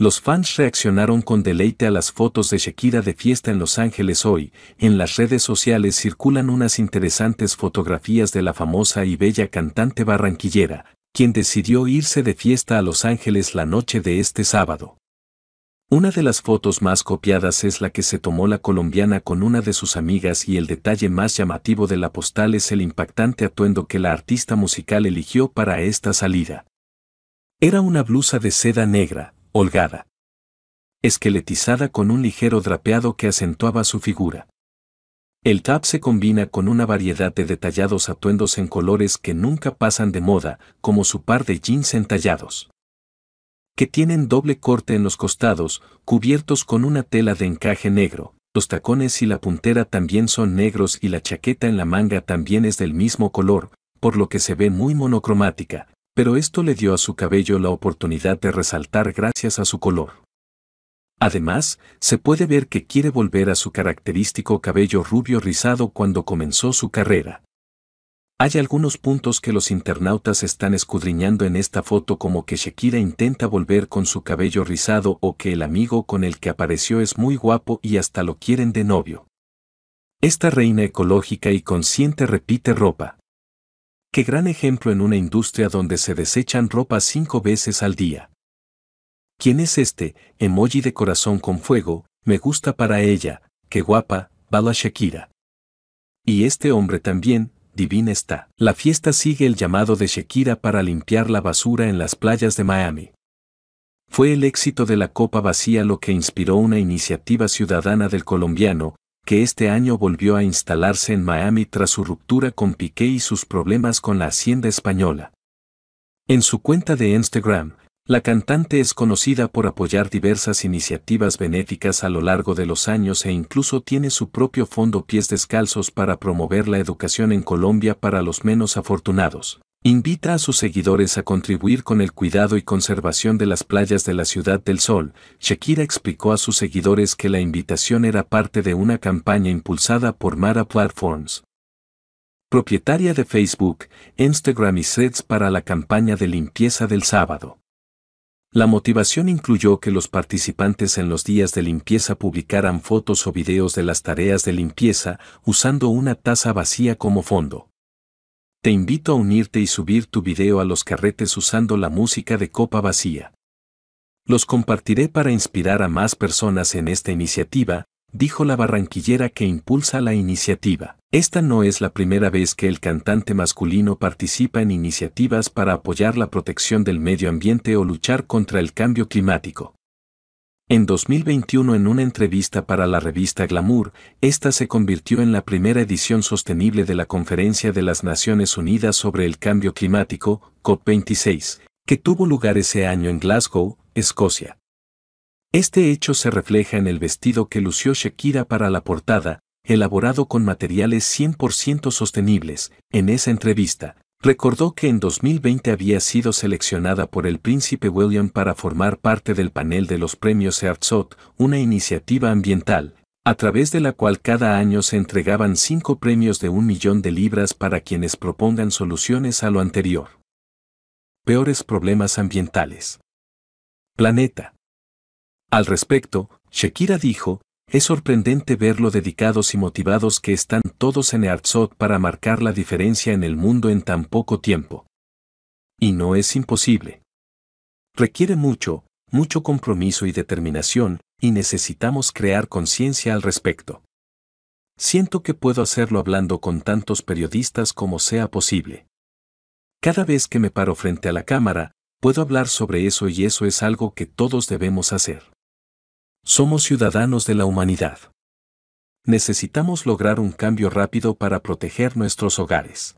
Los fans reaccionaron con deleite a las fotos de Shakira de fiesta en Los Ángeles hoy. En las redes sociales circulan unas interesantes fotografías de la famosa y bella cantante barranquillera, quien decidió irse de fiesta a Los Ángeles la noche de este sábado. Una de las fotos más copiadas es la que se tomó la colombiana con una de sus amigas y el detalle más llamativo de la postal es el impactante atuendo que la artista musical eligió para esta salida. Era una blusa de seda negra, holgada. Esqueletizada con un ligero drapeado que acentuaba su figura. El tap se combina con una variedad de detallados atuendos en colores que nunca pasan de moda, como su par de jeans entallados. Que tienen doble corte en los costados, cubiertos con una tela de encaje negro. Los tacones y la puntera también son negros y la chaqueta en la manga también es del mismo color, por lo que se ve muy monocromática, pero esto le dio a su cabello la oportunidad de resaltar gracias a su color. Además, se puede ver que quiere volver a su característico cabello rubio rizado cuando comenzó su carrera. Hay algunos puntos que los internautas están escudriñando en esta foto como que Shakira intenta volver con su cabello rizado o que el amigo con el que apareció es muy guapo y hasta lo quieren de novio. Esta reina ecológica y consciente repite ropa. Qué gran ejemplo en una industria donde se desechan ropa cinco veces al día. ¿Quién es este? Emoji de corazón con fuego, me gusta para ella, qué guapa, bala Shakira. Y este hombre también, divina está. La fiesta sigue el llamado de Shakira para limpiar la basura en las playas de Miami. Fue el éxito de la copa vacía lo que inspiró una iniciativa ciudadana del colombiano, que este año volvió a instalarse en Miami tras su ruptura con Piqué y sus problemas con la hacienda española. En su cuenta de Instagram, la cantante es conocida por apoyar diversas iniciativas benéficas a lo largo de los años e incluso tiene su propio fondo Pies Descalzos para promover la educación en Colombia para los menos afortunados. Invita a sus seguidores a contribuir con el cuidado y conservación de las playas de la Ciudad del Sol. Shakira explicó a sus seguidores que la invitación era parte de una campaña impulsada por Mara Platforms, propietaria de Facebook, Instagram y Sets para la campaña de limpieza del sábado. La motivación incluyó que los participantes en los días de limpieza publicaran fotos o videos de las tareas de limpieza usando una taza vacía como fondo. Te invito a unirte y subir tu video a los carretes usando la música de copa vacía. Los compartiré para inspirar a más personas en esta iniciativa, dijo la barranquillera que impulsa la iniciativa. Esta no es la primera vez que el cantante masculino participa en iniciativas para apoyar la protección del medio ambiente o luchar contra el cambio climático. En 2021 en una entrevista para la revista Glamour, esta se convirtió en la primera edición sostenible de la Conferencia de las Naciones Unidas sobre el Cambio Climático, COP26, que tuvo lugar ese año en Glasgow, Escocia. Este hecho se refleja en el vestido que lució Shakira para la portada, elaborado con materiales 100% sostenibles, en esa entrevista, Recordó que en 2020 había sido seleccionada por el príncipe William para formar parte del panel de los premios Herzog, una iniciativa ambiental, a través de la cual cada año se entregaban cinco premios de un millón de libras para quienes propongan soluciones a lo anterior. Peores problemas ambientales. Planeta. Al respecto, Shakira dijo, es sorprendente ver lo dedicados y motivados que están todos en Earzot para marcar la diferencia en el mundo en tan poco tiempo. Y no es imposible. Requiere mucho, mucho compromiso y determinación, y necesitamos crear conciencia al respecto. Siento que puedo hacerlo hablando con tantos periodistas como sea posible. Cada vez que me paro frente a la cámara, puedo hablar sobre eso y eso es algo que todos debemos hacer. Somos ciudadanos de la humanidad. Necesitamos lograr un cambio rápido para proteger nuestros hogares.